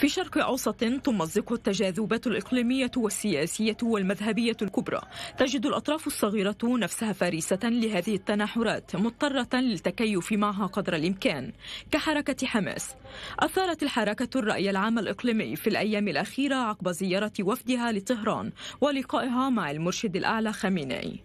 في شرق أوسط تمزقه التجاذبات الإقليمية والسياسية والمذهبية الكبرى تجد الأطراف الصغيرة نفسها فريسة لهذه التناحرات مضطرة للتكيف معها قدر الإمكان كحركة حماس أثارت الحركة الرأي العام الإقليمي في الأيام الأخيرة عقب زيارة وفدها لطهران ولقائها مع المرشد الأعلى خميني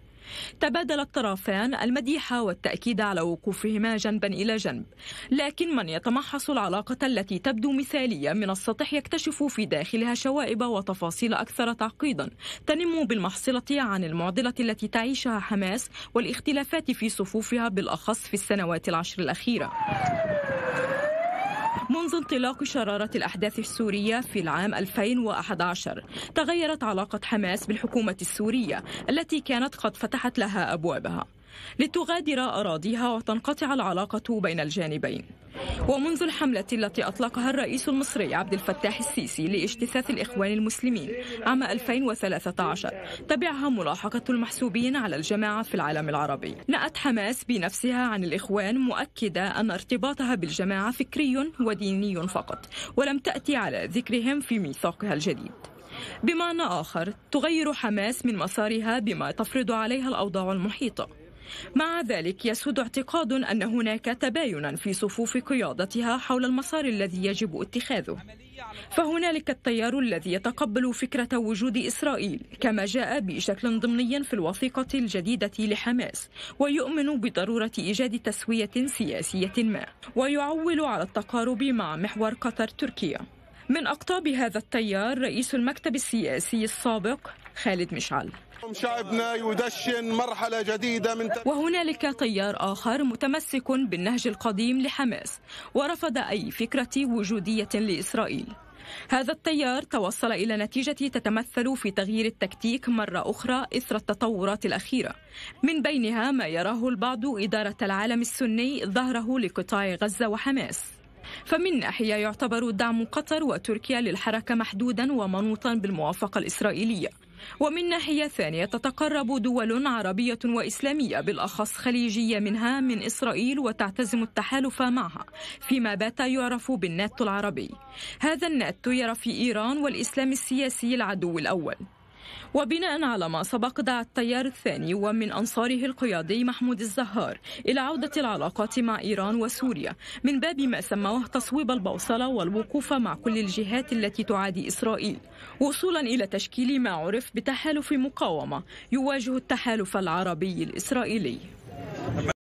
تبادل الطرفان المديح والتأكيد على وقوفهما جنبا إلى جنب لكن من يتمحص العلاقة التي تبدو مثالية من السطح يكتشف في داخلها شوائب وتفاصيل أكثر تعقيدا تنم بالمحصلة عن المعضلة التي تعيشها حماس والاختلافات في صفوفها بالأخص في السنوات العشر الأخيرة منذ انطلاق شرارة الأحداث السورية في العام 2011 تغيرت علاقة حماس بالحكومة السورية التي كانت قد فتحت لها أبوابها لتغادر أراضيها وتنقطع العلاقة بين الجانبين ومنذ الحملة التي أطلقها الرئيس المصري عبد الفتاح السيسي لاجتثاث الإخوان المسلمين عام 2013 تبعها ملاحقة المحسوبين على الجماعة في العالم العربي نأت حماس بنفسها عن الإخوان مؤكدة أن ارتباطها بالجماعة فكري وديني فقط ولم تأتي على ذكرهم في ميثاقها الجديد بمعنى آخر تغير حماس من مسارها بما تفرض عليها الأوضاع المحيطة مع ذلك يسود اعتقاد أن هناك تباينا في صفوف قيادتها حول المسار الذي يجب اتخاذه فهنالك التيار الذي يتقبل فكرة وجود إسرائيل كما جاء بشكل ضمني في الوثيقة الجديدة لحماس ويؤمن بضرورة إيجاد تسوية سياسية ما ويعول على التقارب مع محور قطر تركيا من أقطاب هذا التيار رئيس المكتب السياسي السابق خالد مشعل شعبنا يدشن مرحلة جديدة من وهنالك تيار آخر متمسك بالنهج القديم لحماس ورفض أي فكرة وجودية لإسرائيل هذا التيار توصل إلى نتيجة تتمثل في تغيير التكتيك مرة أخرى إثر التطورات الأخيرة من بينها ما يراه البعض إدارة العالم السني ظهره لقطاع غزة وحماس فمن ناحية يعتبر دعم قطر وتركيا للحركة محدودا ومنوطا بالموافقة الإسرائيلية ومن ناحية ثانية تتقرب دول عربية وإسلامية بالأخص خليجية منها من إسرائيل وتعتزم التحالف معها فيما بات يعرف بالناتو العربي هذا الناتو يرى في إيران والإسلام السياسي العدو الأول وبناء على ما سبق دعا التيار الثاني ومن أنصاره القيادي محمود الزهار إلى عودة العلاقات مع إيران وسوريا من باب ما سموه تصويب البوصلة والوقوف مع كل الجهات التي تعادي إسرائيل وصولا إلى تشكيل ما عرف بتحالف مقاومة يواجه التحالف العربي الإسرائيلي